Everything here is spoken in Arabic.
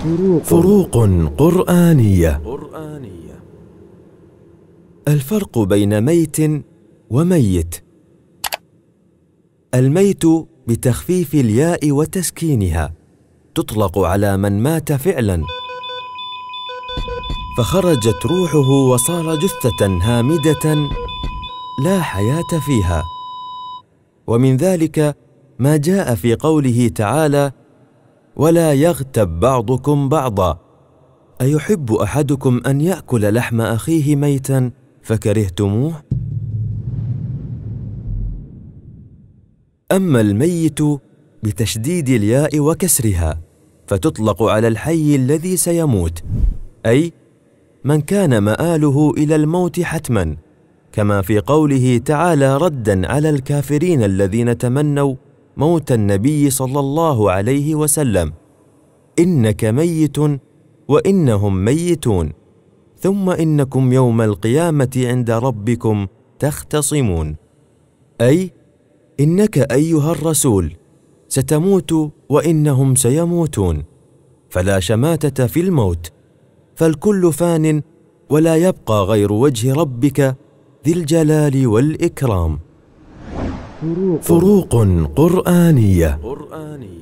فروق, فروق قرآنية الفرق بين ميت وميت الميت بتخفيف الياء وتسكينها تطلق على من مات فعلا فخرجت روحه وصار جثة هامدة لا حياة فيها ومن ذلك ما جاء في قوله تعالى ولا يغتب بعضكم بعضا ايحب احدكم ان ياكل لحم اخيه ميتا فكرهتموه اما الميت بتشديد الياء وكسرها فتطلق على الحي الذي سيموت اي من كان ماله الى الموت حتما كما في قوله تعالى ردا على الكافرين الذين تمنوا موت النبي صلى الله عليه وسلم انك ميت وانهم ميتون ثم انكم يوم القيامه عند ربكم تختصمون اي انك ايها الرسول ستموت وانهم سيموتون فلا شماته في الموت فالكل فان ولا يبقى غير وجه ربك ذي الجلال والاكرام فروق, فروق قرآنية, قرآنية